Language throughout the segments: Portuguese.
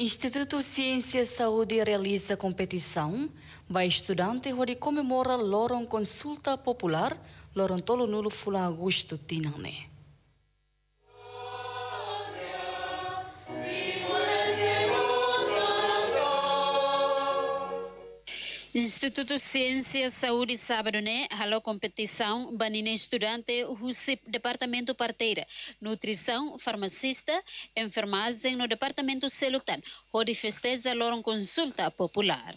Instituto Ciência e Saúde realiza competição vai estudante onde comemora Loron Consulta Popular Loron Tolo Nulo Fula Augusto Tinane. Instituto Ciência, Saúde e Sabroné, Haló Competição, Banina Estudante, RUCIP, Departamento Parteira, Nutrição, Farmacista, Enfermagem no Departamento Celutan, Rode Festeza, Loron Consulta Popular.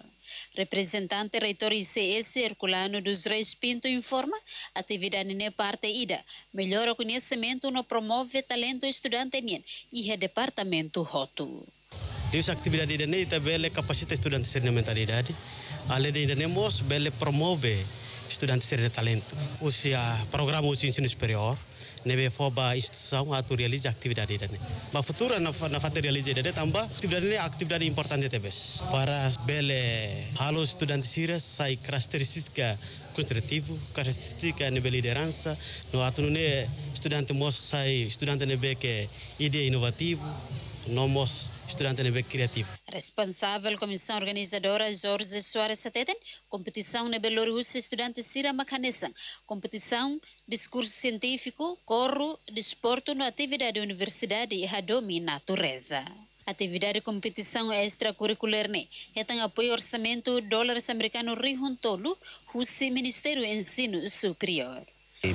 Representante reitor ICS Herculano dos Reis Pinto informa, atividade ne é parte ida, melhora o conhecimento no promove talento estudante nien né? e é departamento roto. Dessa atividade ini kita bela kapasitas estudantes de mentalidade, além de nós bele promove estudantes de talento. Usia programa usia ensino superior, nebe foba instituição atu realiza atividade neita, Ba futura na na fata realiza ini tambah atividade ini atividade importante tebes. Para bele halo estudantes sira sai característica construtivo, característica de liderança, no ato ne estudante mos sai estudante neve que ideia inovativo, nomos estudantes na criativo. Responsável comissão organizadora Jorge Soares Ateten, competição na Belorússia estudante Sira Macanessa, competição discurso científico, corro, desporto na atividade universidade e Radomi Natureza. Atividade de competição extracurricular né? tem apoio orçamento dólares americano rihuntolo, Rússia Ministério Ensino Superior.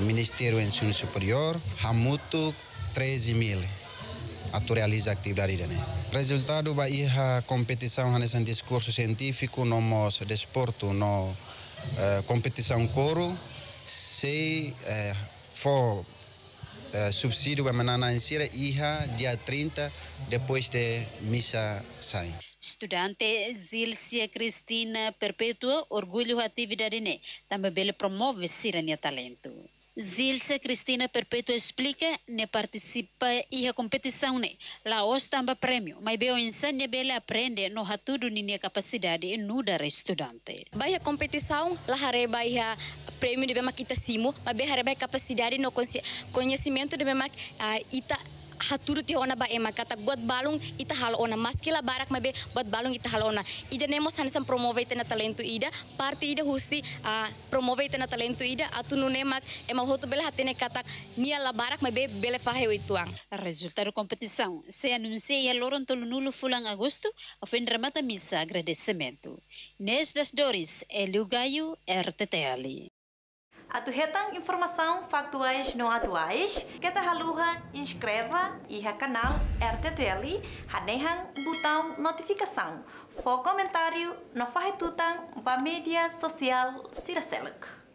Ministério Ensino Superior, Hamuto 13 mil atualiza realiza atividade né? Resultado vai ir a competição nesse discurso científico no nosso desporto, no uh, competição coro, se uh, for uh, eh, subsídio vai mandar na Ansira irá dia 30 depois de missa sai. Estudante Zilcia Cristina Perpétua orgulho atividade né, também ele promove sirania né, talento. Zilce Cristina Perpétua explica, ne participa e a competição ne. Lá hoje tamba prêmio, mas bem insânia bela aprende no hatudo nina capacidade e nuda estudante. Vai a competição, lá hare vai a prêmio de bem kita simu, mas bem hare vai capacidade no conhecimento de bem ah, ita haturut ona ba ema kata buat balung ita hal ona maskila barak mabe buat balung ita hal ona ida nemos hanisam promove ita na talento ida parti ida husi uh, promove ita na talento ida atunu nemak ema hotu bela hatene kata nia la barak mabe bele fahe ituang resultado competição se anuncia loron tolo fulang fulan agosto ofendra mata missa agradecimento nes Doris Elugayu Elio Gaio aturretam informação factuais não atuais, cada haluha inscreva e canal RTTL hanehan botão notificação. For comentário no farretutan para mídia social Siraselak.